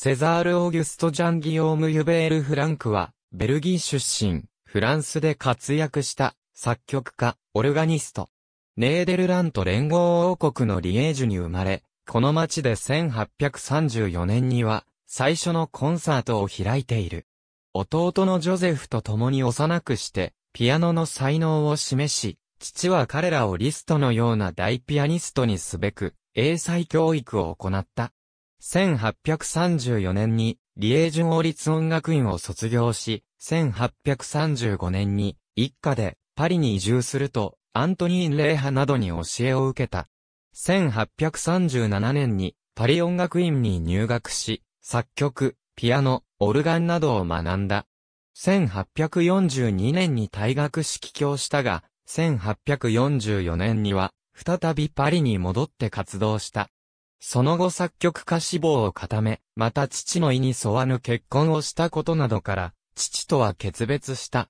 セザール・オーギュスト・ジャン・ギオーム・ユベール・フランクは、ベルギー出身、フランスで活躍した、作曲家、オルガニスト。ネーデルラント連合王国のリエージュに生まれ、この町で1834年には、最初のコンサートを開いている。弟のジョゼフと共に幼くして、ピアノの才能を示し、父は彼らをリストのような大ピアニストにすべく、英才教育を行った。1834年に、リエージュ王立音楽院を卒業し、1835年に、一家でパリに移住すると、アントニー・レーハなどに教えを受けた。1837年に、パリ音楽院に入学し、作曲、ピアノ、オルガンなどを学んだ。1842年に退学し帰郷したが、1844年には、再びパリに戻って活動した。その後作曲家志望を固め、また父の意に沿わぬ結婚をしたことなどから、父とは決別した。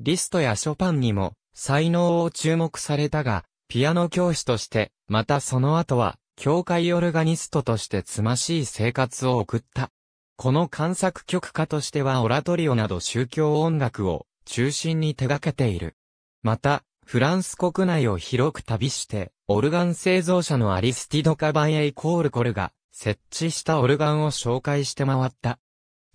リストやショパンにも、才能を注目されたが、ピアノ教師として、またその後は、教会オルガニストとしてつましい生活を送った。この観作曲家としてはオラトリオなど宗教音楽を中心に手掛けている。また、フランス国内を広く旅して、オルガン製造者のアリスティド・カバン・エイ・コールコルが設置したオルガンを紹介して回った。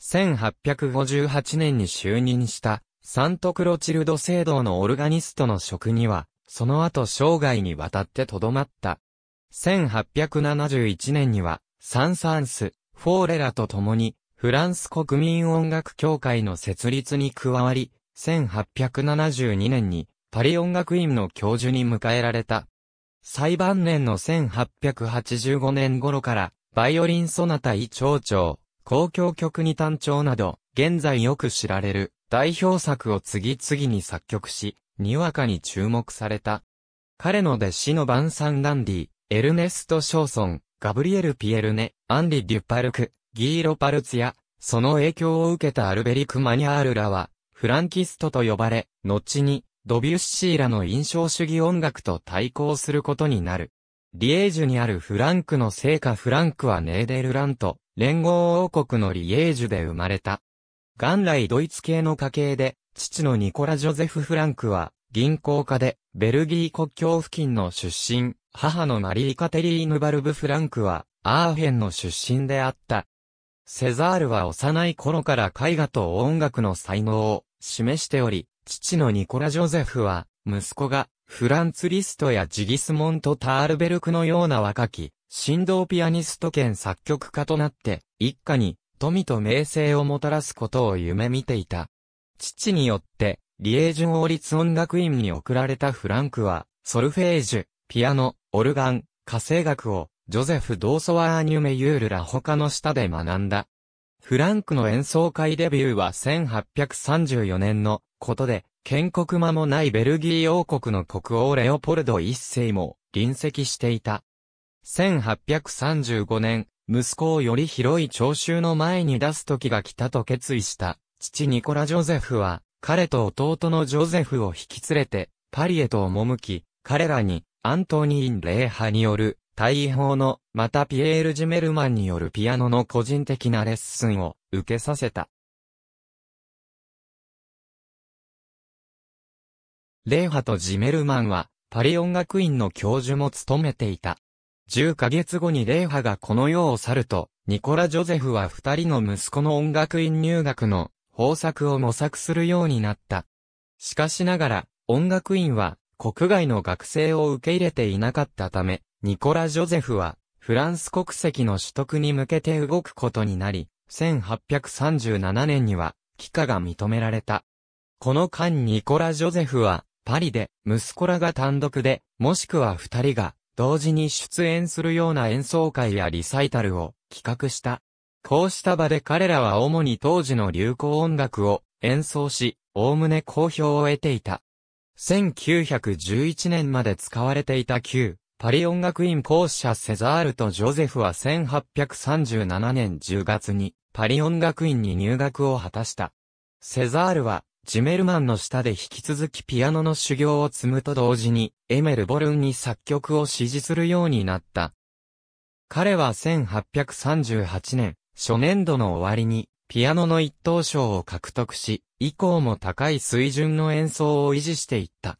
1858年に就任したサントクロチルド聖堂のオルガニストの職には、その後生涯にわたって留まった。1871年には、サンサンス、フォーレラと共に、フランス国民音楽協会の設立に加わり、1872年に、パリ音楽院の教授に迎えられた。最晩年の1885年頃から、バイオリンソナタイ長調、公共曲に単調など、現在よく知られる代表作を次々に作曲し、にわかに注目された。彼の弟子のバンサン・ランディ、エルネスト・ショーソン、ガブリエル・ピエルネ、アンリ・デュパルク、ギーロ・パルツや、その影響を受けたアルベリク・マニャールらは、フランキストと呼ばれ、後に、ドビュッシーらの印象主義音楽と対抗することになる。リエージュにあるフランクの聖歌フランクはネーデルラント、連合王国のリエージュで生まれた。元来ドイツ系の家系で、父のニコラ・ジョゼフ・フランクは、銀行家で、ベルギー国境付近の出身、母のマリー・カテリーヌ・バルブ・フランクは、アーヘンの出身であった。セザールは幼い頃から絵画と音楽の才能を示しており、父のニコラ・ジョゼフは、息子が、フランツ・リストやジギスモント・タールベルクのような若き、振動ピアニスト兼作曲家となって、一家に、富と名声をもたらすことを夢見ていた。父によって、リエージュ王立音楽院に送られたフランクは、ソルフェージュ、ピアノ、オルガン、火星楽を、ジョゼフ・ドーソワーニュメ・ユールら他の下で学んだ。フランクの演奏会デビューは1834年のことで、建国間もないベルギー王国の国王レオポルド一世も臨席していた。1835年、息子をより広い聴衆の前に出す時が来たと決意した父ニコラ・ジョゼフは、彼と弟のジョゼフを引き連れて、パリへと赴き、彼らに、アントニーン・レーハによる、大砲の、またピエール・ジメルマンによるピアノの個人的なレッスンを受けさせた。レーハとジメルマンは、パリ音楽院の教授も務めていた。10ヶ月後にレーハがこの世を去ると、ニコラ・ジョゼフは二人の息子の音楽院入学の方策を模索するようになった。しかしながら、音楽院は国外の学生を受け入れていなかったため、ニコラ・ジョゼフはフランス国籍の取得に向けて動くことになり、1837年には、帰化が認められた。この間ニコラ・ジョゼフは、パリで、息子らが単独で、もしくは二人が、同時に出演するような演奏会やリサイタルを企画した。こうした場で彼らは主に当時の流行音楽を演奏し、おおむね好評を得ていた。1911年まで使われていた旧パリ音楽院校舎セザールとジョゼフは1837年10月にパリ音楽院に入学を果たした。セザールはジメルマンの下で引き続きピアノの修行を積むと同時に、エメル・ボルンに作曲を指示するようになった。彼は1838年、初年度の終わりに、ピアノの一等賞を獲得し、以降も高い水準の演奏を維持していった。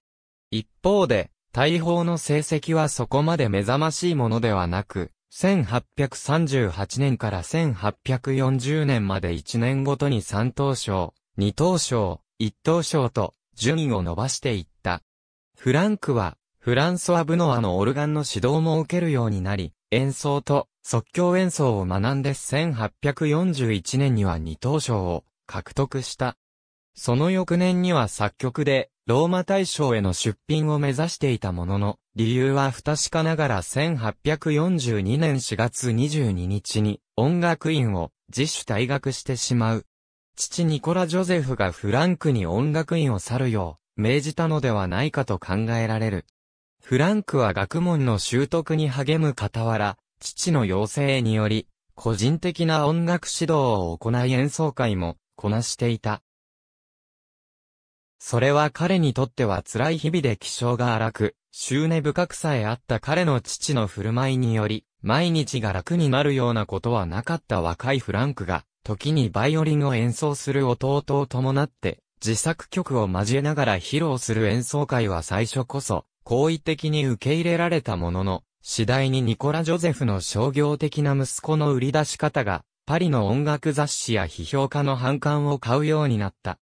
一方で、大砲の成績はそこまで目覚ましいものではなく、1838年から1840年まで1年ごとに3等賞、2等賞、一等賞と順位を伸ばしていった。フランクは、フランソア・ブノアのオルガンの指導も受けるようになり、演奏と即興演奏を学んで1841年には二等賞を獲得した。その翌年には作曲でローマ大賞への出品を目指していたものの、理由は不確かながら1842年4月22日に音楽院を自主退学してしまう。父ニコラ・ジョゼフがフランクに音楽院を去るよう、命じたのではないかと考えられる。フランクは学問の習得に励む傍ら、父の要請により、個人的な音楽指導を行い演奏会もこなしていた。それは彼にとっては辛い日々で気性が荒く、執念深くさえあった彼の父の振る舞いにより、毎日が楽になるようなことはなかった若いフランクが、時にバイオリンを演奏する弟を伴って、自作曲を交えながら披露する演奏会は最初こそ、好意的に受け入れられたものの、次第にニコラ・ジョゼフの商業的な息子の売り出し方が、パリの音楽雑誌や批評家の反感を買うようになった。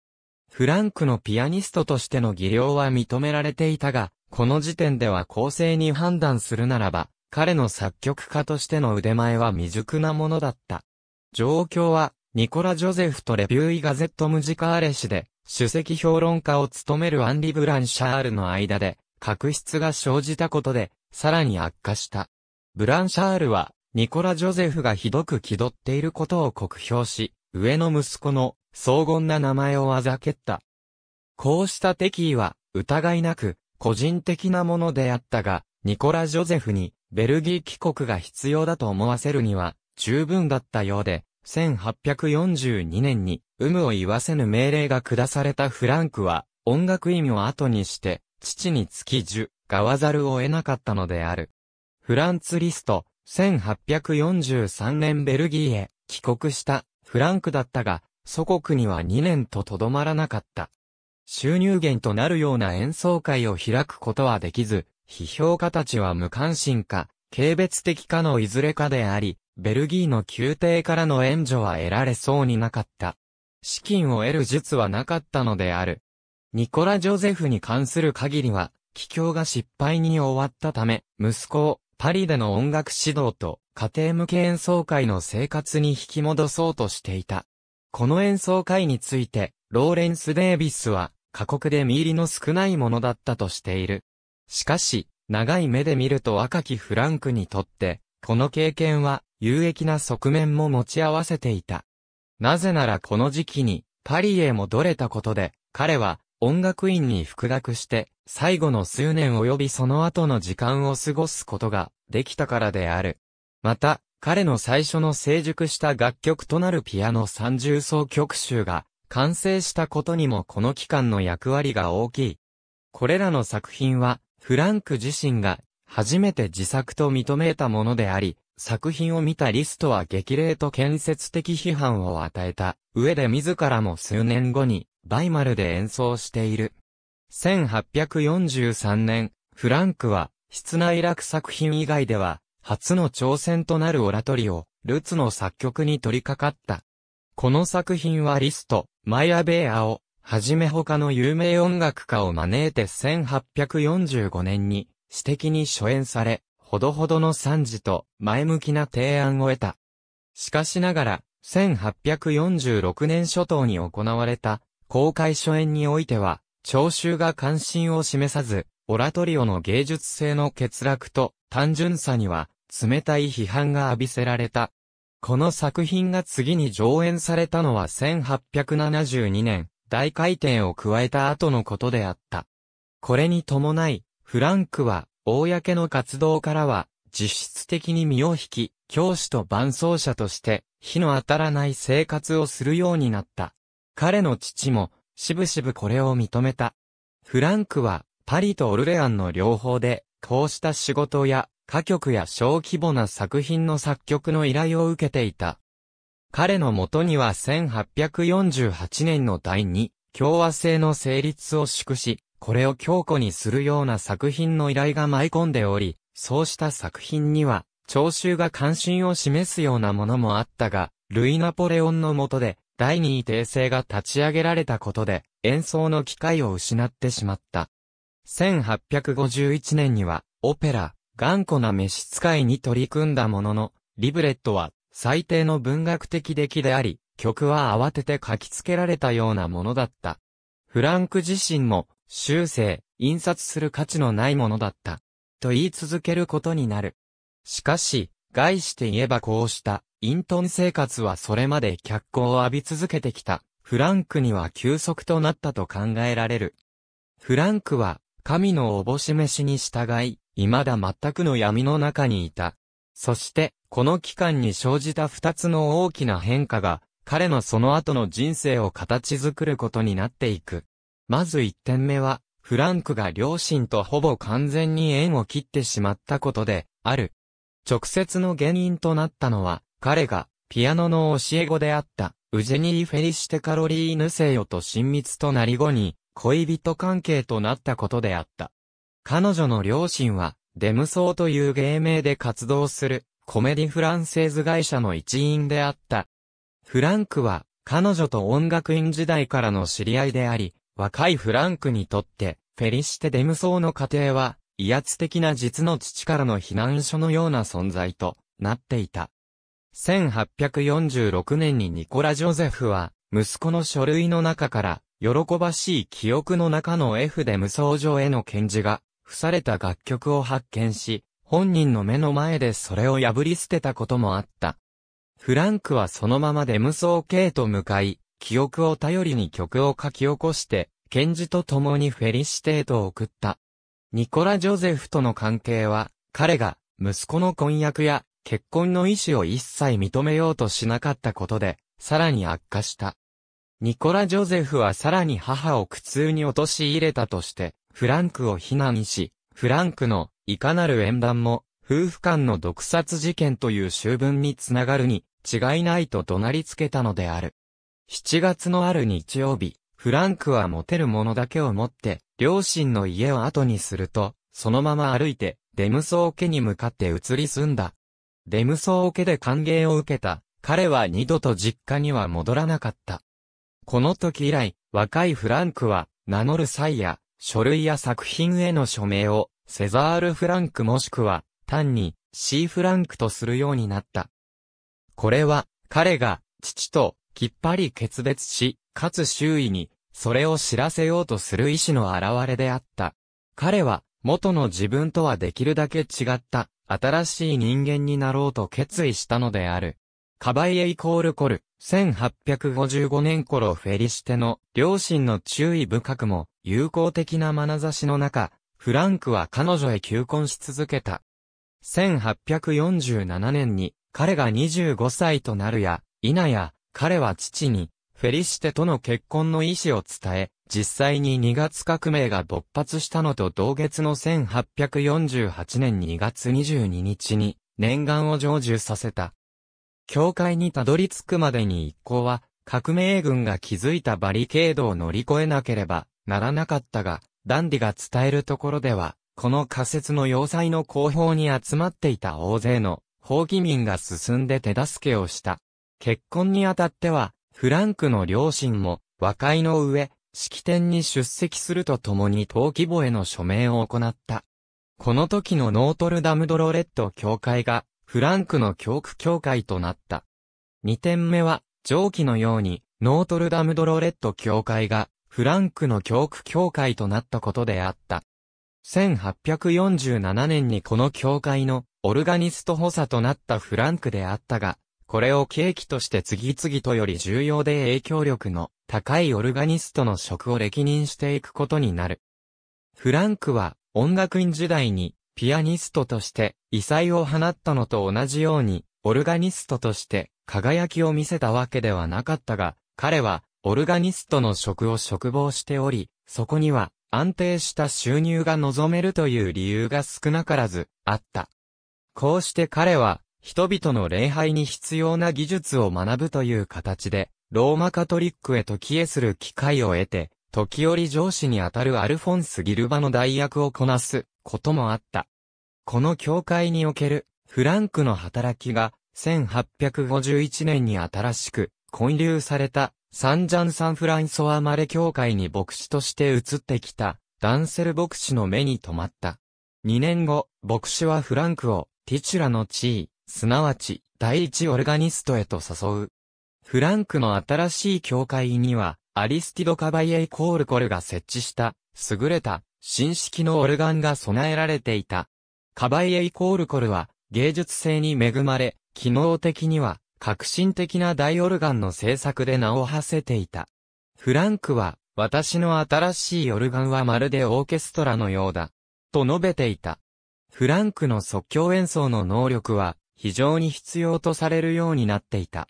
フランクのピアニストとしての技量は認められていたが、この時点では公正に判断するならば、彼の作曲家としての腕前は未熟なものだった。状況は、ニコラ・ジョゼフとレビューイ・ガゼット・ムジカーレ氏で、主席評論家を務めるアンリ・ブランシャールの間で、確執が生じたことで、さらに悪化した。ブランシャールは、ニコラ・ジョゼフがひどく気取っていることを酷評し、上の息子の荘厳な名前をあざけった。こうした敵意は、疑いなく、個人的なものであったが、ニコラ・ジョゼフに、ベルギー帰国が必要だと思わせるには、十分だったようで、1842年に、有無を言わせぬ命令が下されたフランクは、音楽院を後にして、父にき十、がわざるを得なかったのである。フランツ・リスト、1843年ベルギーへ帰国したフランクだったが、祖国には2年ととどまらなかった。収入源となるような演奏会を開くことはできず、批評家たちは無関心か、軽蔑的かのいずれかであり、ベルギーの宮廷からの援助は得られそうになかった。資金を得る術はなかったのである。ニコラ・ジョゼフに関する限りは、帰郷が失敗に終わったため、息子をパリでの音楽指導と家庭向け演奏会の生活に引き戻そうとしていた。この演奏会について、ローレンス・デービスは、過酷で見入りの少ないものだったとしている。しかし、長い目で見ると若きフランクにとって、この経験は有益な側面も持ち合わせていた。なぜならこの時期にパリへ戻れたことで、彼は音楽院に復学して、最後の数年及びその後の時間を過ごすことができたからである。また、彼の最初の成熟した楽曲となるピアノ三重奏曲集が完成したことにもこの期間の役割が大きい。これらの作品はフランク自身が初めて自作と認めたものであり、作品を見たリストは激励と建設的批判を与えた上で自らも数年後にバイマルで演奏している。1843年、フランクは室内楽作品以外では初の挑戦となるオラトリオ、ルツの作曲に取り掛かった。この作品はリスト、マイアベーアをはじめ他の有名音楽家を招いて1845年に、私的に初演され、ほどほどの賛辞と前向きな提案を得た。しかしながら、1846年初頭に行われた公開初演においては、聴衆が関心を示さず、オラトリオの芸術性の欠落と単純さには冷たい批判が浴びせられた。この作品が次に上演されたのは1872年大回転を加えた後のことであった。これに伴い、フランクは、公の活動からは、実質的に身を引き、教師と伴走者として、火の当たらない生活をするようになった。彼の父も、しぶしぶこれを認めた。フランクは、パリとオルレアンの両方で、こうした仕事や、歌曲や小規模な作品の作曲の依頼を受けていた。彼のもとには1848年の第二共和制の成立を祝し、これを強固にするような作品の依頼が舞い込んでおり、そうした作品には、聴衆が関心を示すようなものもあったが、ルイ・ナポレオンの下で、第二位訂正が立ち上げられたことで、演奏の機会を失ってしまった。1851年には、オペラ、頑固な召使いに取り組んだものの、リブレットは最低の文学的出来であり、曲は慌てて書きつけられたようなものだった。フランク自身も、修正、印刷する価値のないものだった。と言い続けることになる。しかし、概して言えばこうした、陰遁生活はそれまで脚光を浴び続けてきた、フランクには休息となったと考えられる。フランクは、神のおぼしめしに従い、未だ全くの闇の中にいた。そして、この期間に生じた二つの大きな変化が、彼のその後の人生を形作ることになっていく。まず一点目は、フランクが両親とほぼ完全に縁を切ってしまったことで、ある。直接の原因となったのは、彼が、ピアノの教え子であった、ウジェニー・フェリシテ・カロリーヌ・セヨと親密となり後に、恋人関係となったことであった。彼女の両親は、デムソーという芸名で活動する、コメディフランセーズ会社の一員であった。フランクは、彼女と音楽院時代からの知り合いであり、若いフランクにとって、フェリシテ・デムソーの家庭は、威圧的な実の父からの避難所のような存在となっていた。1846年にニコラ・ジョゼフは、息子の書類の中から、喜ばしい記憶の中の F で無双上への検示が付された楽曲を発見し、本人の目の前でそれを破り捨てたこともあった。フランクはそのままで無双系と向かい、記憶を頼りに曲を書き起こして、ケンジと共にフェリシテートを送った。ニコラ・ジョゼフとの関係は、彼が、息子の婚約や、結婚の意思を一切認めようとしなかったことで、さらに悪化した。ニコラ・ジョゼフはさらに母を苦痛に陥れたとして、フランクを非難し、フランクのいかなる縁談も夫婦間の毒殺事件という修文につながるに違いないと怒鳴りつけたのである。7月のある日曜日、フランクは持てるものだけを持って、両親の家を後にすると、そのまま歩いて、デムソー家に向かって移り住んだ。デムソー家で歓迎を受けた、彼は二度と実家には戻らなかった。この時以来、若いフランクは、名乗る際や、書類や作品への署名を、セザール・フランクもしくは、単に、C・ フランクとするようになった。これは、彼が、父と、きっぱり決別し、かつ周囲に、それを知らせようとする意志の表れであった。彼は、元の自分とはできるだけ違った、新しい人間になろうと決意したのである。カバイエイコールコル、1855年頃フェリシテの両親の注意深くも、友好的な眼差しの中、フランクは彼女へ求婚し続けた。1847年に彼が25歳となるや、否や、彼は父に、フェリシテとの結婚の意思を伝え、実際に2月革命が勃発したのと同月の1848年2月22日に、念願を成就させた。教会にたどり着くまでに一行は、革命軍が築いたバリケードを乗り越えなければ、ならなかったが、ダンディが伝えるところでは、この仮説の要塞の後方に集まっていた大勢の、法義民が進んで手助けをした。結婚にあたっては、フランクの両親も、和解の上、式典に出席するとともに登記簿への署名を行った。この時のノートルダムドロレット教会が、フランクの教区教会となった。二点目は、上記のように、ノートルダムドロレット教会が、フランクの教区教会となったことであった。1847年にこの教会のオルガニスト補佐となったフランクであったが、これを契機として次々とより重要で影響力の高いオルガニストの職を歴任していくことになる。フランクは音楽院時代にピアニストとして異彩を放ったのと同じように、オルガニストとして輝きを見せたわけではなかったが、彼はオルガニストの職を嘱望しており、そこには安定した収入が望めるという理由が少なからずあった。こうして彼は人々の礼拝に必要な技術を学ぶという形で、ローマカトリックへと帰依する機会を得て、時折上司にあたるアルフォンス・ギルバの代役をこなすこともあった。この教会におけるフランクの働きが1851年に新しく混流されたサンジャン・サンフランソワ・マレ教会に牧師として移ってきた、ダンセル牧師の目に留まった。2年後、牧師はフランクを、ティチュラの地位、すなわち、第一オルガニストへと誘う。フランクの新しい教会には、アリスティド・カバイエイ・コールコルが設置した、優れた、新式のオルガンが備えられていた。カバイエイ・コールコルは、芸術性に恵まれ、機能的には、革新的な大オルガンの制作で名を馳せていた。フランクは、私の新しいオルガンはまるでオーケストラのようだ。と述べていた。フランクの即興演奏の能力は、非常に必要とされるようになっていた。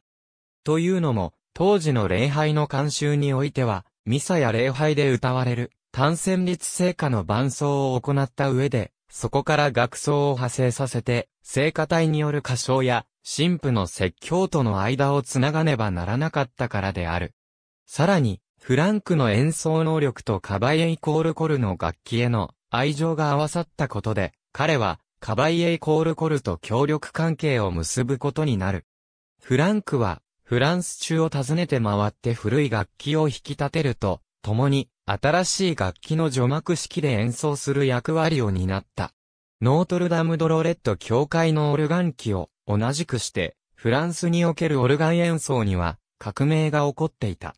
というのも、当時の礼拝の慣習においては、ミサや礼拝で歌われる、単旋律聖歌の伴奏を行った上で、そこから学奏を派生させて、聖歌隊による歌唱や、神父の説教との間をつながねばならなかったからである。さらに、フランクの演奏能力とカバイエイコールコルの楽器への愛情が合わさったことで、彼は、カバイエイコールコルと協力関係を結ぶことになる。フランクは、フランス中を訪ねて回って古い楽器を引き立てると、共に新しい楽器の除幕式で演奏する役割を担った。ノートルダムドロレット教会のオルガン機を同じくしてフランスにおけるオルガン演奏には革命が起こっていた。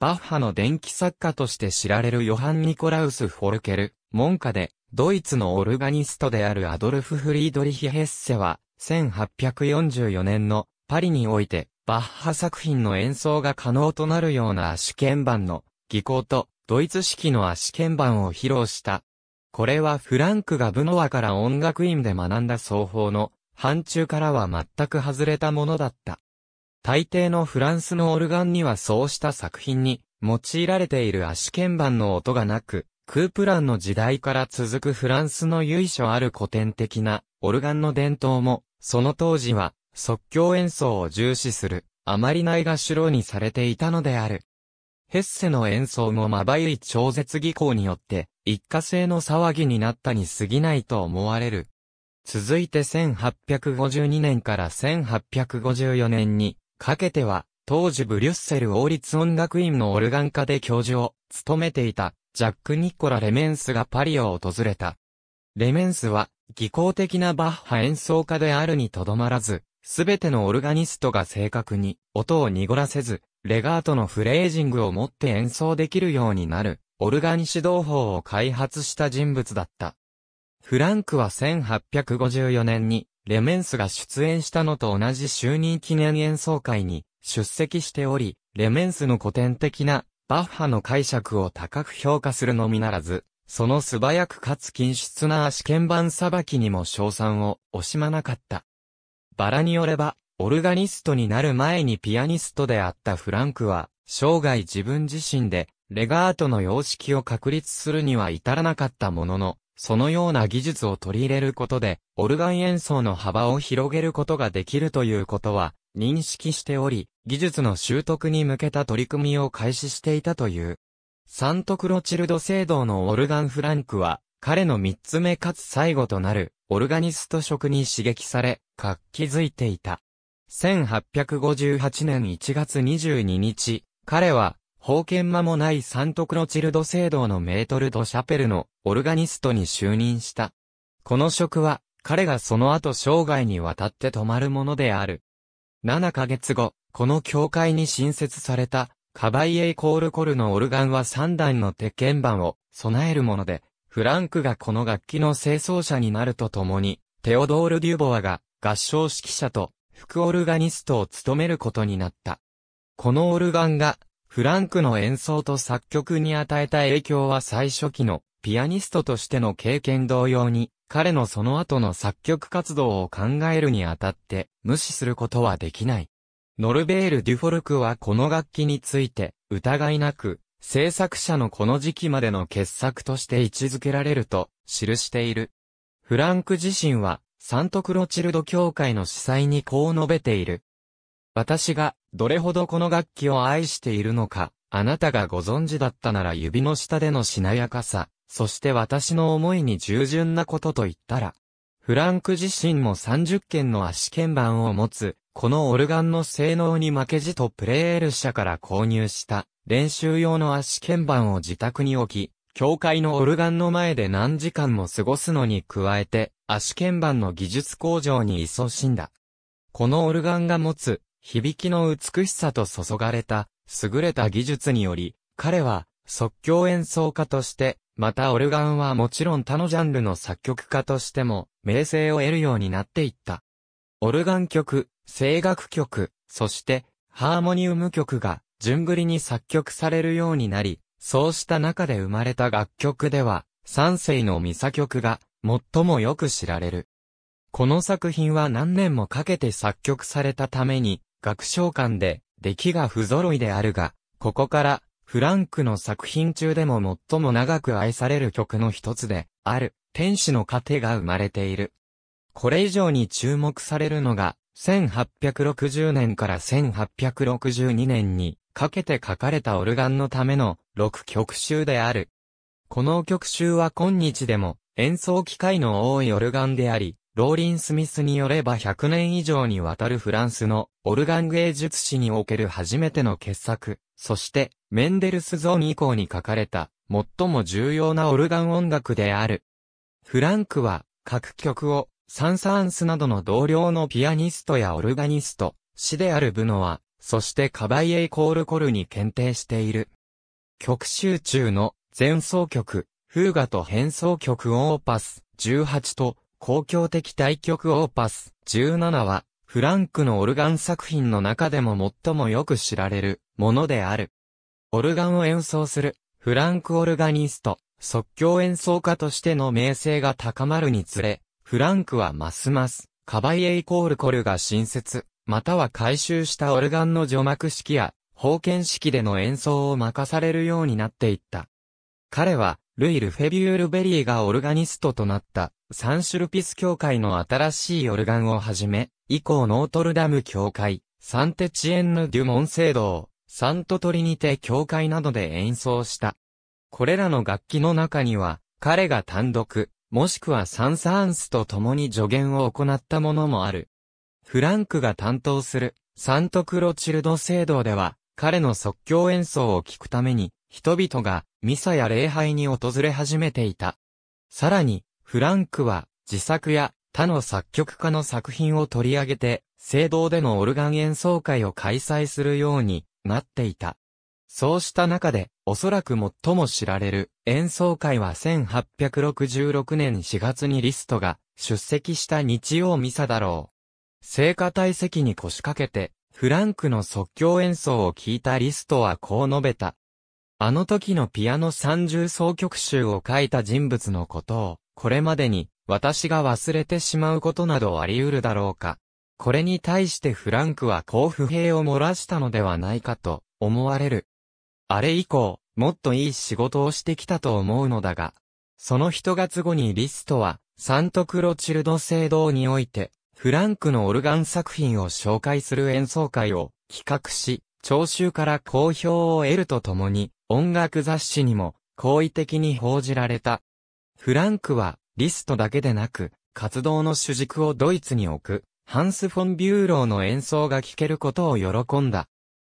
バッハの電気作家として知られるヨハン・ニコラウス・フォルケル、門下で、ドイツのオルガニストであるアドルフ・フリードリヒ・ヘッセは、1844年のパリにおいて、バッハ作品の演奏が可能となるような試験版の技巧とドイツ式の足鍵盤を披露した。これはフランクがブノワから音楽院で学んだ奏法の範疇からは全く外れたものだった。大抵のフランスのオルガンにはそうした作品に用いられている足鍵盤の音がなく、クープランの時代から続くフランスの由緒ある古典的なオルガンの伝統も、その当時は即興演奏を重視する、あまりないがしろにされていたのである。ヘッセの演奏もまばゆい超絶技巧によって、一過性の騒ぎになったに過ぎないと思われる。続いて1852年から1854年にかけては、当時ブリュッセル王立音楽院のオルガン科で教授を務めていたジャック・ニッコラ・レメンスがパリを訪れた。レメンスは技巧的なバッハ演奏家であるにとどまらず、すべてのオルガニストが正確に音を濁らせず、レガートのフレージングを持って演奏できるようになる、オルガニ指導法を開発した人物だった。フランクは1854年に、レメンスが出演したのと同じ就任記念演奏会に出席しており、レメンスの古典的なバッハの解釈を高く評価するのみならず、その素早くかつ均質な足鍵盤さばきにも賞賛を惜しまなかった。バラによれば、オルガニストになる前にピアニストであったフランクは、生涯自分自身で、レガートの様式を確立するには至らなかったものの、そのような技術を取り入れることで、オルガン演奏の幅を広げることができるということは、認識しており、技術の習得に向けた取り組みを開始していたという。サントクロチルド聖堂のオルガンフランクは、彼の三つ目かつ最後となる、オルガニスト職に刺激され、活気づいていた。1858年1月22日、彼は、封建間もない三徳のチルド聖堂のメートル・ド・シャペルのオルガニストに就任した。この職は、彼がその後生涯にわたって止まるものである。7ヶ月後、この教会に新設された、カバイエイコールコルのオルガンは3段の鉄鍵盤を備えるもので、フランクがこの楽器の清奏者になるとともに、テオドール・デュボアが合唱指揮者と副オルガニストを務めることになった。このオルガンが、フランクの演奏と作曲に与えた影響は最初期のピアニストとしての経験同様に、彼のその後の作曲活動を考えるにあたって無視することはできない。ノルベール・デュフォルクはこの楽器について、疑いなく、制作者のこの時期までの傑作として位置づけられると記している。フランク自身はサントクロチルド教会の司祭にこう述べている。私がどれほどこの楽器を愛しているのか、あなたがご存知だったなら指の下でのしなやかさ、そして私の思いに従順なことと言ったら、フランク自身も30件の足鍵盤を持つこのオルガンの性能に負けじとプレーエル社から購入した練習用の足鍵盤を自宅に置き、教会のオルガンの前で何時間も過ごすのに加えて、足鍵盤の技術向上に勤しんだ。このオルガンが持つ、響きの美しさと注がれた、優れた技術により、彼は、即興演奏家として、またオルガンはもちろん他のジャンルの作曲家としても、名声を得るようになっていった。オルガン曲、声楽曲、そして、ハーモニウム曲が、順繰りに作曲されるようになり、そうした中で生まれた楽曲では、三世のミサ曲が、最もよく知られる。この作品は何年もかけて作曲されたために、楽章間で、出来が不揃いであるが、ここから、フランクの作品中でも最も長く愛される曲の一つで、ある、天使の糧が生まれている。これ以上に注目されるのが、1860年から1862年にかけて書かれたオルガンのための6曲集である。この曲集は今日でも演奏機会の多いオルガンであり、ローリン・スミスによれば100年以上にわたるフランスのオルガン芸術史における初めての傑作、そしてメンデルスゾーン以降に書かれた最も重要なオルガン音楽である。フランクは各曲をサン・サーンスなどの同僚のピアニストやオルガニスト、詩であるブノは、そしてカバイエイコールコルに検定している。曲集中の前奏曲、フーガと変奏曲オーパス18と公共的対局オーパス17は、フランクのオルガン作品の中でも最もよく知られるものである。オルガンを演奏するフランクオルガニスト、即興演奏家としての名声が高まるにつれ、フランクはますます、カバイエイコールコルが新設、または回収したオルガンの除幕式や、封建式での演奏を任されるようになっていった。彼は、ルイル・フェビュール・ベリーがオルガニストとなった、サンシュルピス教会の新しいオルガンをはじめ、以降ノートルダム教会、サンテチエンヌ・デュ・モン聖堂、サントトリニテ教会などで演奏した。これらの楽器の中には、彼が単独、もしくはサン・サーンスと共に助言を行ったものもある。フランクが担当するサントクロチルド聖堂では、彼の即興演奏を聴くために、人々がミサや礼拝に訪れ始めていた。さらに、フランクは自作や他の作曲家の作品を取り上げて、聖堂でのオルガン演奏会を開催するようになっていた。そうした中で、おそらく最も知られる演奏会は1866年4月にリストが出席した日曜ミサだろう。聖火体席に腰掛けて、フランクの即興演奏を聞いたリストはこう述べた。あの時のピアノ三重奏曲集を書いた人物のことを、これまでに私が忘れてしまうことなどあり得るだろうか。これに対してフランクはこう不平を漏らしたのではないかと思われる。あれ以降、もっといい仕事をしてきたと思うのだが、その一月後にリストは、サントクロチルド聖堂において、フランクのオルガン作品を紹介する演奏会を企画し、聴衆から好評を得るとともに、音楽雑誌にも好意的に報じられた。フランクは、リストだけでなく、活動の主軸をドイツに置く、ハンス・フォン・ビューローの演奏が聴けることを喜んだ。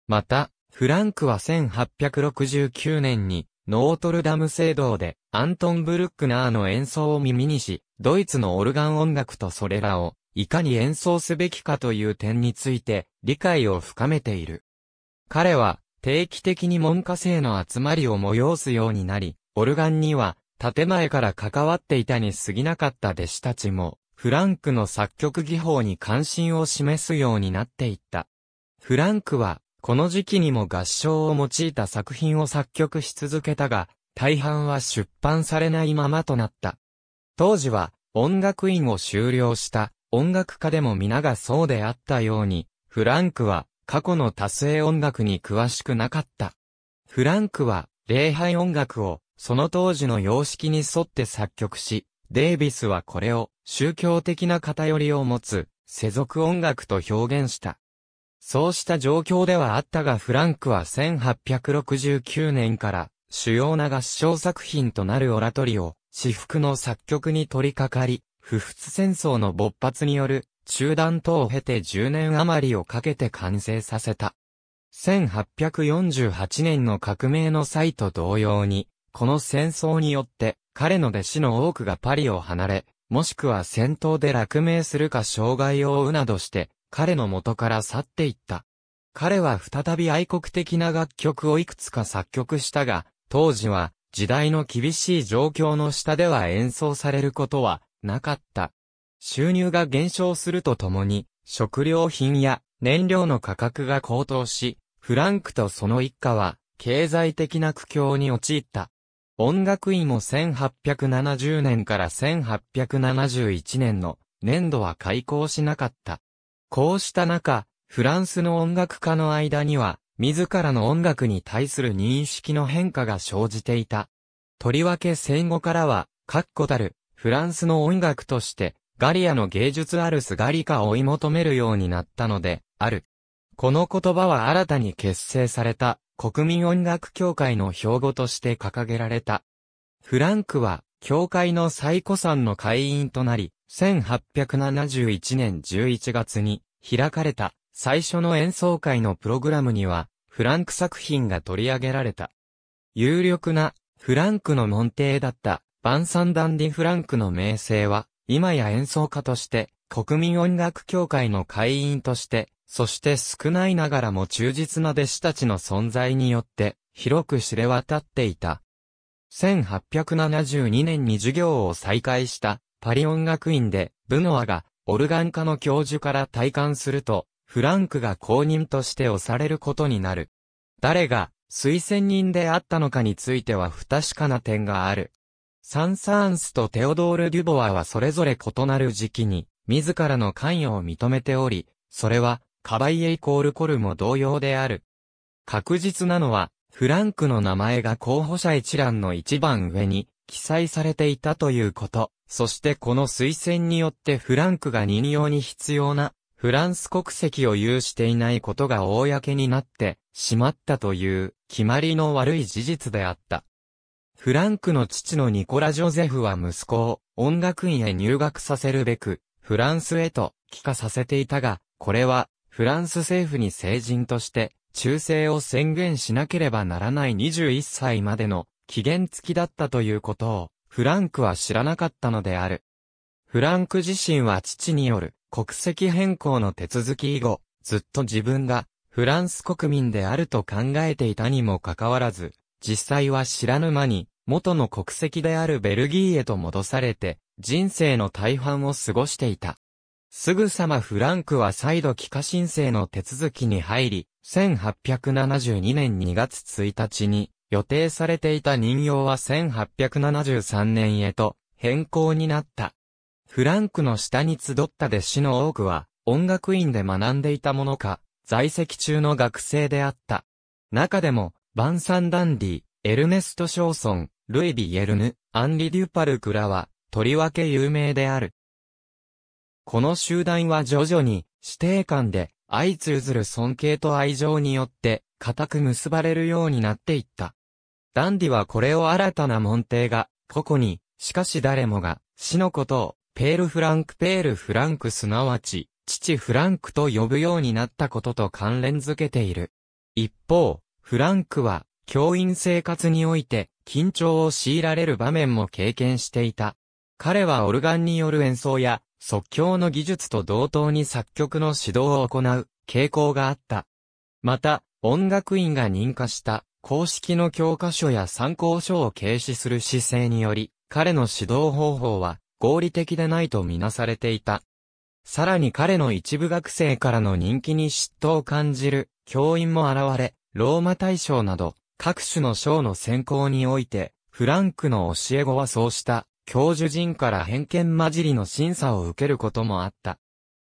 また、フランクは1869年に、ノートルダム聖堂で、アントン・ブルックナーの演奏を耳にし、ドイツのオルガン音楽とそれらを、いかに演奏すべきかという点について、理解を深めている。彼は、定期的に門下生の集まりを催すようになり、オルガンには、建前から関わっていたに過ぎなかった弟子たちも、フランクの作曲技法に関心を示すようになっていった。フランクは、この時期にも合唱を用いた作品を作曲し続けたが、大半は出版されないままとなった。当時は音楽院を修了した音楽家でも皆がそうであったように、フランクは過去の多声音楽に詳しくなかった。フランクは礼拝音楽をその当時の様式に沿って作曲し、デイビスはこれを宗教的な偏りを持つ世俗音楽と表現した。そうした状況ではあったがフランクは1869年から主要な合唱作品となるオラトリオ、私服の作曲に取り掛かり、不仏戦争の勃発による中断等を経て10年余りをかけて完成させた。1848年の革命の際と同様に、この戦争によって彼の弟子の多くがパリを離れ、もしくは戦闘で落命するか障害を負うなどして、彼の元から去っていった。彼は再び愛国的な楽曲をいくつか作曲したが、当時は時代の厳しい状況の下では演奏されることはなかった。収入が減少するとともに、食料品や燃料の価格が高騰し、フランクとその一家は経済的な苦境に陥った。音楽院も1870年から1871年の年度は開校しなかった。こうした中、フランスの音楽家の間には、自らの音楽に対する認識の変化が生じていた。とりわけ戦後からは、確固たる、フランスの音楽として、ガリアの芸術アルスガリカを追い求めるようになったので、ある。この言葉は新たに結成された国民音楽協会の標語として掲げられた。フランクは、協会の最古参の会員となり、1871年11月に開かれた最初の演奏会のプログラムにはフランク作品が取り上げられた。有力なフランクの門弟だったバンサンダンディ・フランクの名声は今や演奏家として国民音楽協会の会員として、そして少ないながらも忠実な弟子たちの存在によって広く知れ渡っていた。1872年に授業を再開したパリ音楽院で、ブノアが、オルガン科の教授から退官すると、フランクが公認として押されることになる。誰が、推薦人であったのかについては不確かな点がある。サン・サーンスとテオドール・デュボアはそれぞれ異なる時期に、自らの関与を認めており、それは、カバイエイコールコルも同様である。確実なのは、フランクの名前が候補者一覧の一番上に記載されていたということ。そしてこの推薦によってフランクが任用に必要なフランス国籍を有していないことが公になってしまったという決まりの悪い事実であった。フランクの父のニコラ・ジョゼフは息子を音楽院へ入学させるべくフランスへと帰化させていたが、これはフランス政府に成人として忠誠を宣言しなければならない21歳までの期限付きだったということをフランクは知らなかったのである。フランク自身は父による国籍変更の手続き以後、ずっと自分がフランス国民であると考えていたにもかかわらず、実際は知らぬ間に元の国籍であるベルギーへと戻されて、人生の大半を過ごしていた。すぐさまフランクは再度帰化申請の手続きに入り、1872年2月1日に予定されていた人形は1873年へと変更になった。フランクの下に集った弟子の多くは、音楽院で学んでいたものか、在籍中の学生であった。中でも、バンサン・ダンディ、エルネスト・ショーソン、ルイ・ビエルヌ、アンリ・デュパルクらは、とりわけ有名である。この集団は徐々に、指定間で、相通ずる尊敬と愛情によって、固く結ばれるようになっていった。ダンディはこれを新たな門弟が、ここに、しかし誰もが、死のことを、ペールフランクペールフランクすなわち、父フランクと呼ぶようになったことと関連づけている。一方、フランクは、教員生活において、緊張を強いられる場面も経験していた。彼はオルガンによる演奏や、即興の技術と同等に作曲の指導を行う傾向があった。また、音楽院が認可した公式の教科書や参考書を軽視する姿勢により、彼の指導方法は合理的でないとみなされていた。さらに彼の一部学生からの人気に嫉妬を感じる教員も現れ、ローマ大賞など各種の賞の選考において、フランクの教え子はそうした教授陣から偏見混じりの審査を受けることもあった。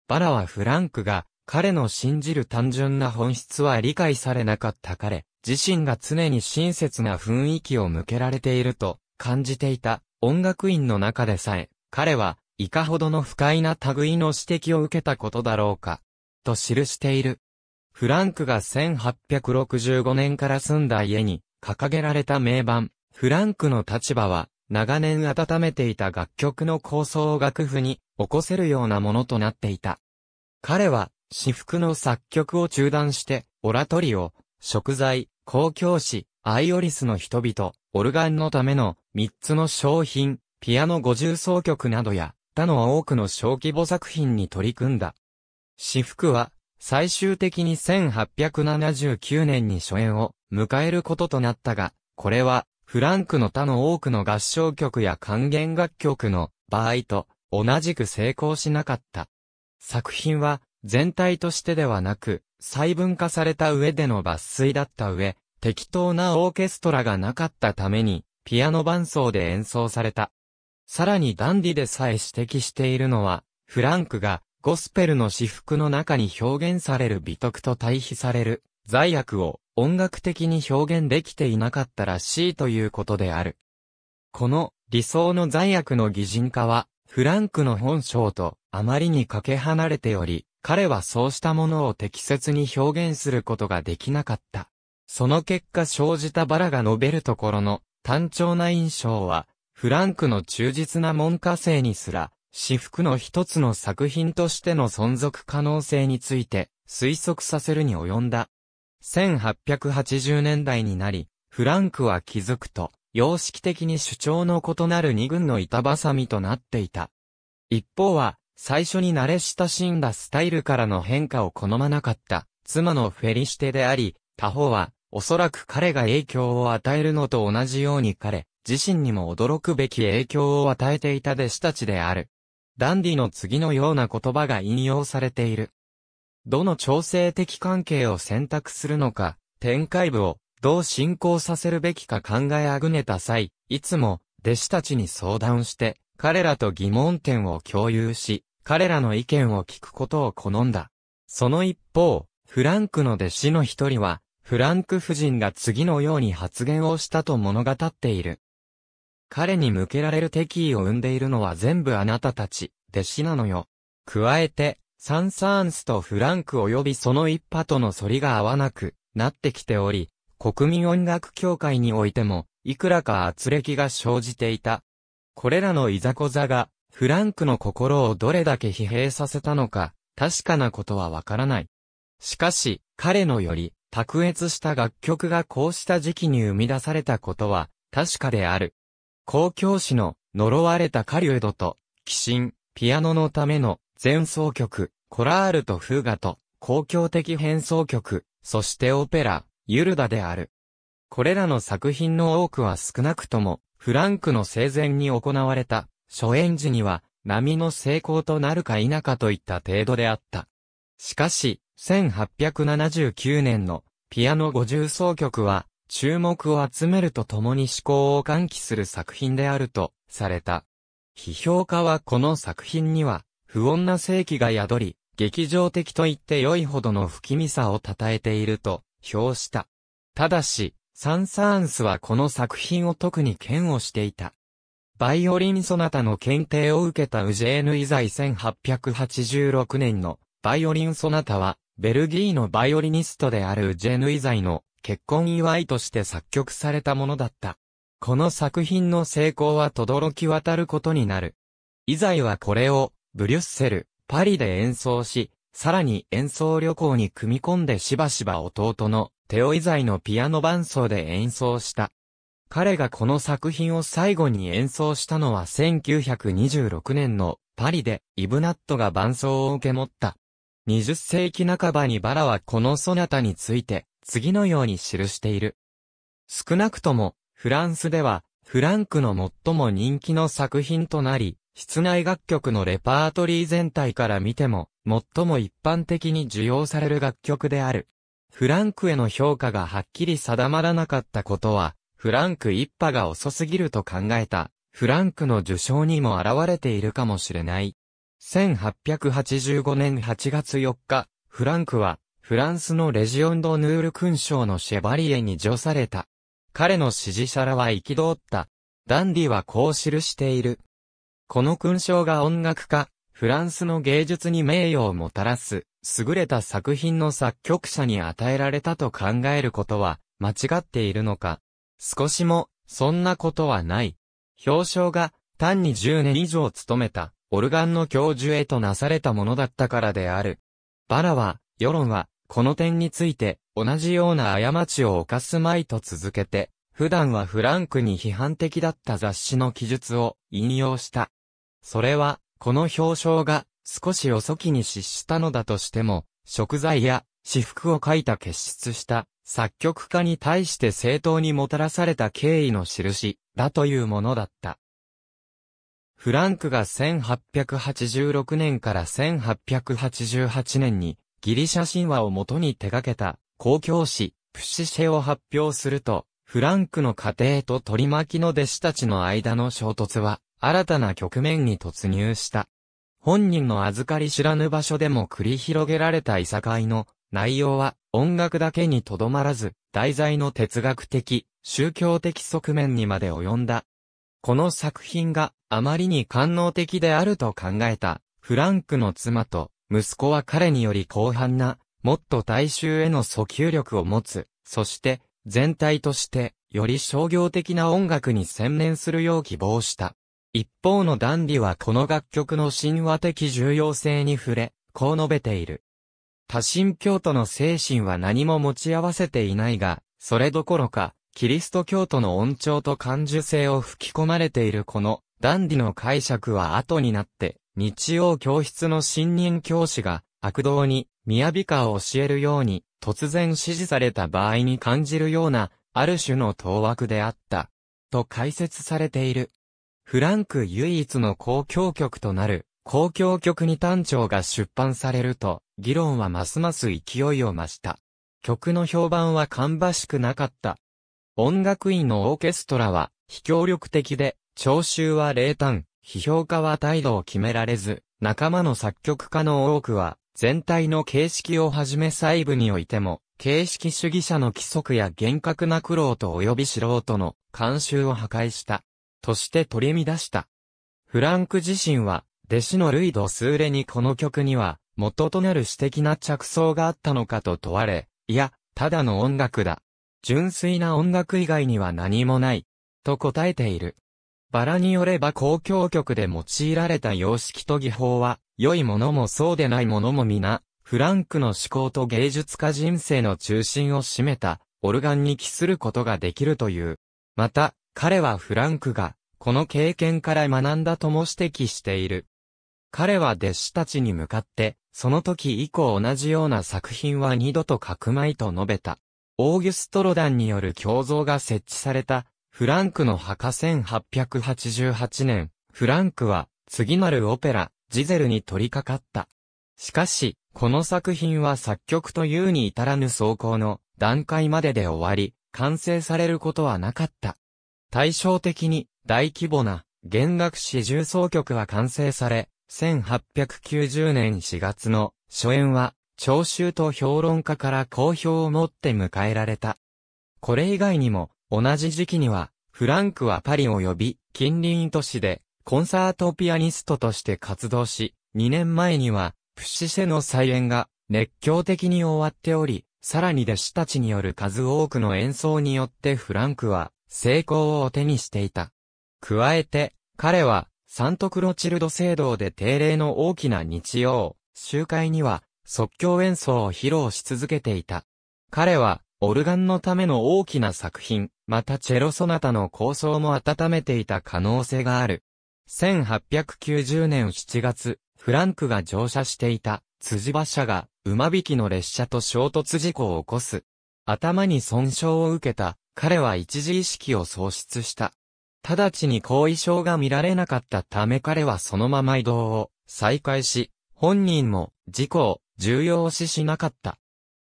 バラはフランクが彼の信じる単純な本質は理解されなかった彼、自身が常に親切な雰囲気を向けられていると感じていた音楽院の中でさえ、彼はいかほどの不快な類の指摘を受けたことだろうか、と記している。フランクが1865年から住んだ家に掲げられた名盤、フランクの立場は、長年温めていた楽曲の構想を楽譜に起こせるようなものとなっていた。彼は、私服の作曲を中断して、オラトリオ、食材、公共誌、アイオリスの人々、オルガンのための3つの商品、ピアノ50奏曲などや、他の多くの小規模作品に取り組んだ。私服は、最終的に1879年に初演を迎えることとなったが、これは、フランクの他の多くの合唱曲や還元楽曲の場合と同じく成功しなかった。作品は全体としてではなく、細分化された上での抜粋だった上、適当なオーケストラがなかったために、ピアノ伴奏で演奏された。さらにダンディでさえ指摘しているのは、フランクがゴスペルの私服の中に表現される美徳と対比される罪悪を音楽的に表現できていなかったらしいということである。この理想の罪悪の擬人化は、フランクの本性とあまりにかけ離れており、彼はそうしたものを適切に表現することができなかった。その結果生じたバラが述べるところの単調な印象は、フランクの忠実な門下生にすら、私服の一つの作品としての存続可能性について推測させるに及んだ。1880年代になり、フランクは気づくと、様式的に主張の異なる二軍の板挟みとなっていた。一方は、最初に慣れ親しんだスタイルからの変化を好まなかった妻のフェリシテであり、他方は、おそらく彼が影響を与えるのと同じように彼、自身にも驚くべき影響を与えていた弟子たちである。ダンディの次のような言葉が引用されている。どの調整的関係を選択するのか、展開部をどう進行させるべきか考えあぐねた際、いつも弟子たちに相談して、彼らと疑問点を共有し、彼らの意見を聞くことを好んだ。その一方、フランクの弟子の一人は、フランク夫人が次のように発言をしたと物語っている。彼に向けられる敵意を生んでいるのは全部あなたたち、弟子なのよ。加えて、サンサーンスとフランク及びその一派との反りが合わなくなってきており、国民音楽協会においても、いくらか圧力が生じていた。これらのいざこざが、フランクの心をどれだけ疲弊させたのか、確かなことはわからない。しかし、彼のより、卓越した楽曲がこうした時期に生み出されたことは、確かである。公共誌の、呪われたカリュードと、鬼神、ピアノのための、前奏曲、コラールとフーガと、公共的変奏曲、そしてオペラ、ユルダである。これらの作品の多くは少なくとも、フランクの生前に行われた、初演時には、波の成功となるか否かといった程度であった。しかし、1879年のピアノ五重奏曲は、注目を集めるとともに思考を喚起する作品であるとされた。批評家はこの作品には、不穏な世紀が宿り、劇場的と言って良いほどの不気味さを称えていると評した。ただし、サンサーンスはこの作品を特に嫌悪していた。バイオリンソナタの検定を受けたウジェーヌ以在1886年のバイオリンソナタは、ベルギーのバイオリニストであるウジェーヌ以在の結婚祝いとして作曲されたものだった。この作品の成功は轟き渡ることになる。以在はこれを、ブリュッセル、パリで演奏し、さらに演奏旅行に組み込んでしばしば弟のテオイザイのピアノ伴奏で演奏した。彼がこの作品を最後に演奏したのは1926年のパリでイブナットが伴奏を受け持った。20世紀半ばにバラはこのソナタについて次のように記している。少なくともフランスではフランクの最も人気の作品となり、室内楽曲のレパートリー全体から見ても、最も一般的に受容される楽曲である。フランクへの評価がはっきり定まらなかったことは、フランク一派が遅すぎると考えた、フランクの受賞にも現れているかもしれない。1885年8月4日、フランクは、フランスのレジオンド・ヌール勲章のシェバリエに除された。彼の支持者らは憤った。ダンディはこう記している。この勲章が音楽家、フランスの芸術に名誉をもたらす、優れた作品の作曲者に与えられたと考えることは、間違っているのか。少しも、そんなことはない。表彰が、単に10年以上務めた、オルガンの教授へとなされたものだったからである。バラは、世論は、この点について、同じような過ちを犯すまいと続けて、普段はフランクに批判的だった雑誌の記述を引用した。それは、この表彰が少し遅きに失したのだとしても、食材や私服を書いた結出した作曲家に対して正当にもたらされた敬意の印だというものだった。フランクが1886年から1888年にギリシャ神話をもとに手掛けた公共誌プシシェを発表すると、フランクの家庭と取り巻きの弟子たちの間の衝突は新たな局面に突入した。本人の預かり知らぬ場所でも繰り広げられたいさかいの内容は音楽だけにとどまらず、題材の哲学的、宗教的側面にまで及んだ。この作品があまりに官能的であると考えた、フランクの妻と息子は彼により広範な、もっと大衆への訴求力を持つ、そして全体としてより商業的な音楽に専念するよう希望した。一方のダンディはこの楽曲の神話的重要性に触れ、こう述べている。多神教徒の精神は何も持ち合わせていないが、それどころか、キリスト教徒の恩寵と感受性を吹き込まれているこの、ダンディの解釈は後になって、日曜教室の新任教師が、悪道に、雅化を教えるように、突然指示された場合に感じるような、ある種の当惑であった。と解説されている。フランク唯一の公共曲となる、公共曲に単調が出版されると、議論はますます勢いを増した。曲の評判は芳しくなかった。音楽院のオーケストラは、非協力的で、聴衆は冷淡、批評家は態度を決められず、仲間の作曲家の多くは、全体の形式をはじめ細部においても、形式主義者の規則や厳格な苦労と及び素人の慣習を破壊した。として取り乱した。フランク自身は、弟子のルイ・ド・スーレにこの曲には、元となる詩的な着想があったのかと問われ、いや、ただの音楽だ。純粋な音楽以外には何もない。と答えている。バラによれば公共曲で用いられた様式と技法は、良いものもそうでないものも皆、フランクの思考と芸術家人生の中心を占めた、オルガンに帰することができるという。また、彼はフランクが、この経験から学んだとも指摘している。彼は弟子たちに向かって、その時以降同じような作品は二度と書くまいと述べた。オーギュストロダンによる胸像が設置された、フランクの墓1888年、フランクは、次なるオペラ、ジゼルに取り掛かった。しかし、この作品は作曲というに至らぬ走行の段階までで終わり、完成されることはなかった。対照的に大規模な弦楽四重奏曲は完成され、1890年4月の初演は、聴衆と評論家から好評を持って迎えられた。これ以外にも、同じ時期には、フランクはパリ及び近隣都市で、コンサートピアニストとして活動し、2年前には、プシシェの再演が熱狂的に終わっており、さらに弟子たちによる数多くの演奏によってフランクは成功を手にしていた。加えて、彼はサントクロチルド聖堂で定例の大きな日曜、集会には即興演奏を披露し続けていた。彼は、オルガンのための大きな作品、またチェロソナタの構想も温めていた可能性がある。1890年7月、フランクが乗車していた、辻馬車が、馬引きの列車と衝突事故を起こす。頭に損傷を受けた、彼は一時意識を喪失した。直ちに後遺症が見られなかったため彼はそのまま移動を再開し、本人も事故を重要視しなかった。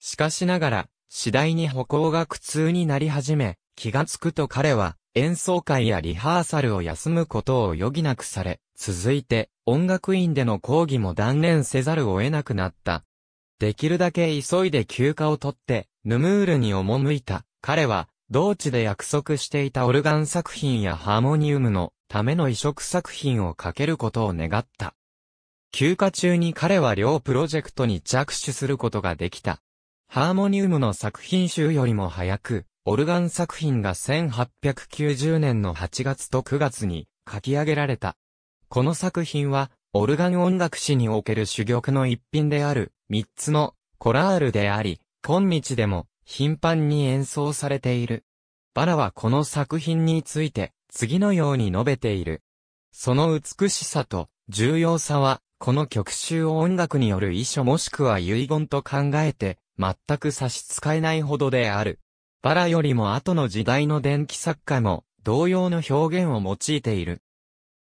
しかしながら、次第に歩行が苦痛になり始め、気がつくと彼は演奏会やリハーサルを休むことを余儀なくされ、続いて音楽院での講義も断念せざるを得なくなった。できるだけ急いで休暇を取って、ヌムールに赴いた。彼は同地で約束していたオルガン作品やハーモニウムのための移植作品をかけることを願った。休暇中に彼は両プロジェクトに着手することができた。ハーモニウムの作品集よりも早く、オルガン作品が1890年の8月と9月に書き上げられた。この作品は、オルガン音楽史における主玉の一品である、三つのコラールであり、今日でも頻繁に演奏されている。バラはこの作品について、次のように述べている。その美しさと重要さは、この曲集を音楽による遺書もしくは遺言と考えて、全く差し支えないほどである。バラよりも後の時代の電気作家も、同様の表現を用いている。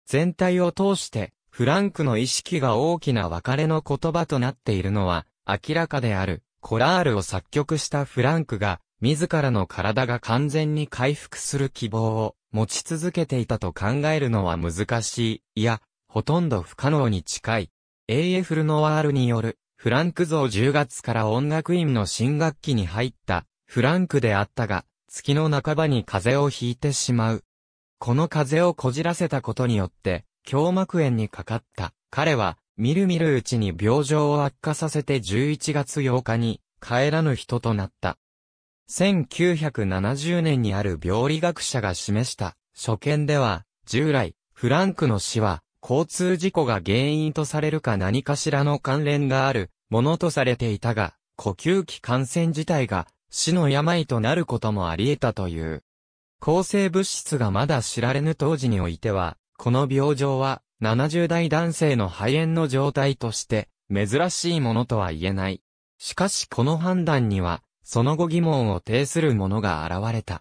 全体を通して、フランクの意識が大きな別れの言葉となっているのは、明らかである。コラールを作曲したフランクが、自らの体が完全に回復する希望を持ち続けていたと考えるのは難しい、いや、ほとんど不可能に近い。AF ルノワールによる、フランク像10月から音楽院の新学期に入った、フランクであったが、月の半ばに風邪をひいてしまう。この風邪をこじらせたことによって、胸膜炎にかかった。彼は、みるみるうちに病状を悪化させて11月8日に帰らぬ人となった。1970年にある病理学者が示した所見では、従来、フランクの死は、交通事故が原因とされるか何かしらの関連があるものとされていたが、呼吸器感染自体が死の病となることもあり得たという。抗生物質がまだ知られぬ当時においては、この病状は70代男性の肺炎の状態として、珍しいものとは言えない。しかしこの判断には、その後疑問を呈する者が現れた。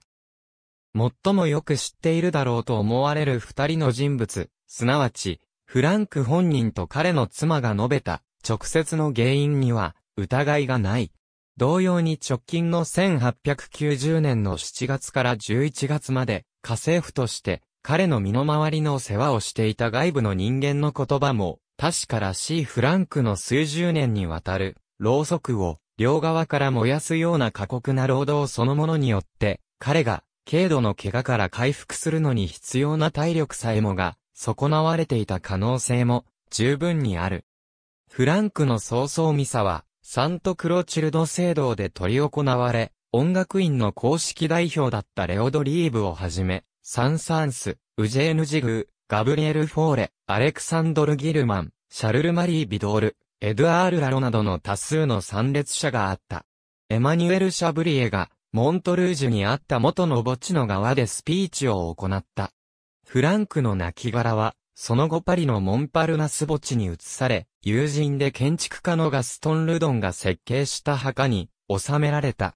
最もよく知っているだろうと思われる二人の人物、すなわち、フランク本人と彼の妻が述べた、直接の原因には、疑いがない。同様に直近の1890年の7月から11月まで、家政婦として、彼の身の回りの世話をしていた外部の人間の言葉も、確からしいフランクの数十年にわたる、ろうそくを、両側から燃やすような過酷な労働そのものによって、彼が、軽度の怪我から回復するのに必要な体力さえもが、損なわれていた可能性も、十分にある。フランクの早々ミサは、サントクロチルド聖堂で取り行われ、音楽院の公式代表だったレオドリーブをはじめ、サンサンス、ウジェーヌ・ジグー、ガブリエル・フォーレ、アレクサンドル・ギルマン、シャルル・マリー・ビドール、エドアール・ラロなどの多数の参列者があった。エマニュエル・シャブリエが、モントルージュにあった元の墓地の側でスピーチを行った。フランクの亡骸は、その後パリのモンパルナス墓地に移され、友人で建築家のガストン・ルドンが設計した墓に収められた。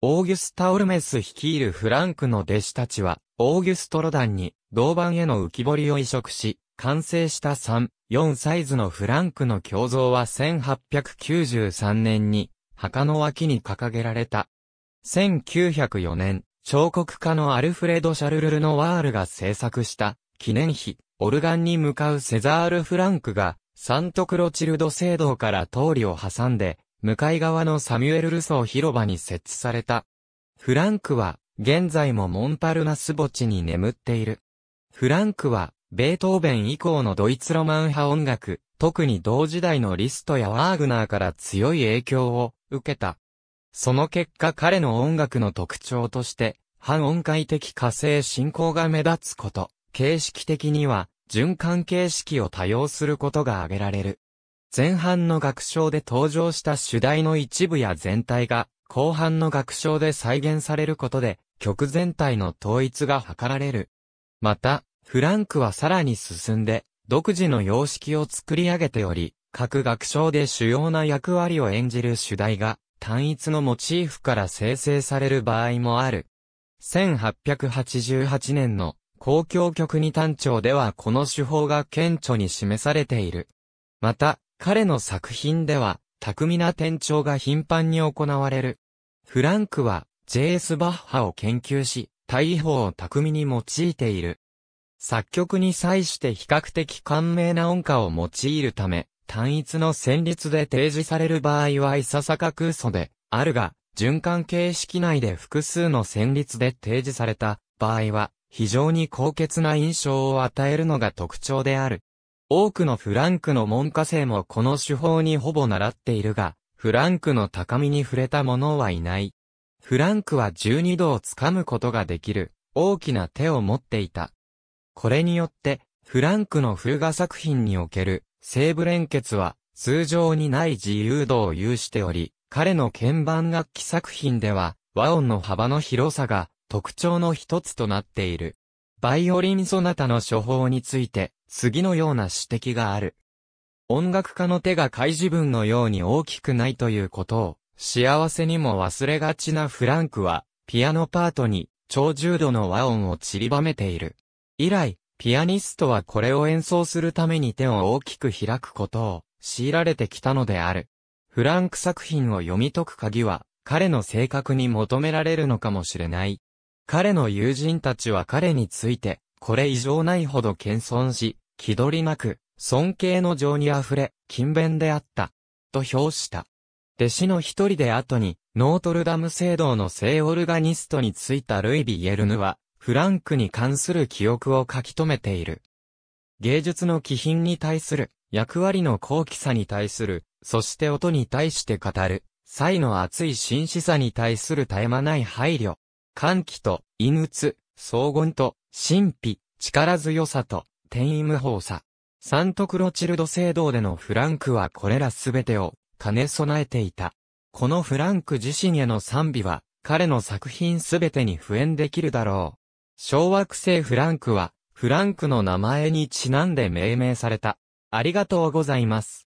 オーギュスタ・オルメス率いるフランクの弟子たちは、オーギュストロダンに銅板への浮き彫りを移植し、完成した3、4サイズのフランクの胸像は1893年に墓の脇に掲げられた。1904年、彫刻家のアルフレド・シャルル・ルノワールが制作した記念碑、オルガンに向かうセザール・フランクが、サントクロチルド聖堂から通りを挟んで、向かい側のサミュエル・ルソー広場に設置された。フランクは、現在もモンパルナス墓地に眠っている。フランクは、ベートーベン以降のドイツロマン派音楽、特に同時代のリストやワーグナーから強い影響を受けた。その結果彼の音楽の特徴として、半音階的火星進行が目立つこと、形式的には循環形式を多用することが挙げられる。前半の楽章で登場した主題の一部や全体が、後半の楽章で再現されることで、曲全体の統一が図られる。また、フランクはさらに進んで、独自の様式を作り上げており、各学章で主要な役割を演じる主題が、単一のモチーフから生成される場合もある。1888年の公共曲に単調ではこの手法が顕著に示されている。また、彼の作品では、巧みな転調が頻繁に行われる。フランクは、J.S. バッハを研究し、大法を巧みに用いている。作曲に際して比較的簡明な音歌を用いるため、単一の旋律で提示される場合はいささか空想で、あるが、循環形式内で複数の旋律で提示された場合は、非常に高潔な印象を与えるのが特徴である。多くのフランクの文科生もこの手法にほぼ習っているが、フランクの高みに触れた者はいない。フランクは12度をつかむことができる大きな手を持っていた。これによって、フランクの風画作品における西部連結は通常にない自由度を有しており、彼の鍵盤楽器作品では和音の幅の広さが特徴の一つとなっている。バイオリンソナタの処方について次のような指摘がある。音楽家の手が開示文のように大きくないということを幸せにも忘れがちなフランクは、ピアノパートに超重度の和音を散りばめている。以来、ピアニストはこれを演奏するために手を大きく開くことを強いられてきたのである。フランク作品を読み解く鍵は、彼の性格に求められるのかもしれない。彼の友人たちは彼について、これ以上ないほど謙遜し、気取りなく、尊敬の情に溢れ、勤勉であった。と評した。弟子の一人で後に、ノートルダム聖堂の聖オルガニストについたルイ・ビエルヌは、フランクに関する記憶を書き留めている。芸術の気品に対する、役割の高貴さに対する、そして音に対して語る、才の熱い真摯さに対する絶え間ない配慮。歓喜と、陰鬱、荘厳と、神秘、力強さと、天意無法さ。サントクロチルド聖堂でのフランクはこれらすべてを兼ね備えていた。このフランク自身への賛美は、彼の作品すべてに普遍できるだろう。小惑星フランクは、フランクの名前にちなんで命名された。ありがとうございます。